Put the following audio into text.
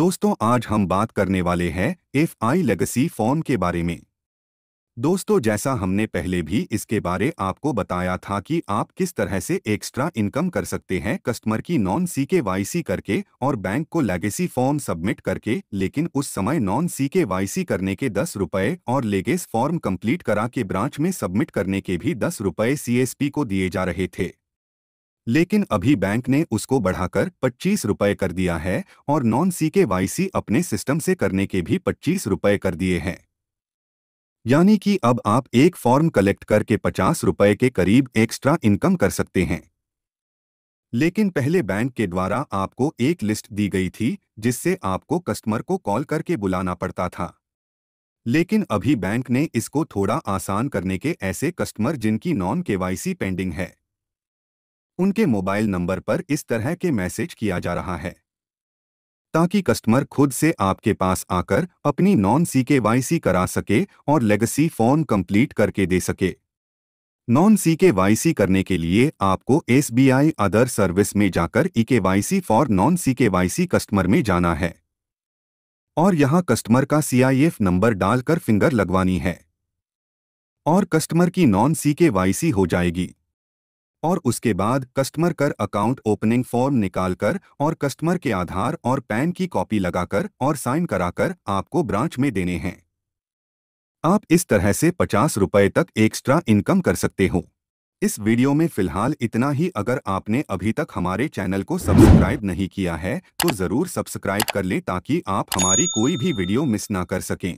दोस्तों आज हम बात करने वाले हैं एफ आई लेगेसी फॉर्म के बारे में दोस्तों जैसा हमने पहले भी इसके बारे आपको बताया था कि आप किस तरह से एक्स्ट्रा इनकम कर सकते हैं कस्टमर की नॉन सी के वाई सी करके और बैंक को लेगेसी फॉर्म सबमिट करके लेकिन उस समय नॉन सी के वाई सी करने के दस रुपये और लेगेस फॉर्म कंप्लीट करा के ब्रांच में सबमिट करने के भी दस रुपये सी को दिए जा रहे थे लेकिन अभी बैंक ने उसको बढ़ाकर पच्चीस रुपये कर दिया है और नॉन सी के वाई सी अपने सिस्टम से करने के भी पच्चीस रुपये कर दिए हैं यानी कि अब आप एक फॉर्म कलेक्ट करके पचास रुपये के करीब एक्स्ट्रा इनकम कर सकते हैं लेकिन पहले बैंक के द्वारा आपको एक लिस्ट दी गई थी जिससे आपको कस्टमर को कॉल करके बुलाना पड़ता था लेकिन अभी बैंक ने इसको थोड़ा आसान करने के ऐसे कस्टमर जिनकी नॉन केवाईसी पेंडिंग है उनके मोबाइल नंबर पर इस तरह के मैसेज किया जा रहा है ताकि कस्टमर खुद से आपके पास आकर अपनी नॉन सी के वाई सी करा सके और लेगेसी फॉर्म कंप्लीट करके दे सके नॉन सी के वाई सी करने के लिए आपको S B I other service में जाकर E K Y C for non C K Y C customer में जाना है और यहाँ कस्टमर का सी आई एफ नंबर डालकर फिंगर लगवानी है और कस्टमर की नॉन सी के वाई सी हो जाएगी और उसके बाद कस्टमर कर अकाउंट ओपनिंग फॉर्म निकालकर और कस्टमर के आधार और पैन की कॉपी लगाकर और साइन कराकर आपको ब्रांच में देने हैं आप इस तरह से पचास रुपये तक एक्स्ट्रा इनकम कर सकते हो इस वीडियो में फिलहाल इतना ही अगर आपने अभी तक हमारे चैनल को सब्सक्राइब नहीं किया है तो ज़रूर सब्सक्राइब कर लें ताकि आप हमारी कोई भी वीडियो मिस ना कर सकें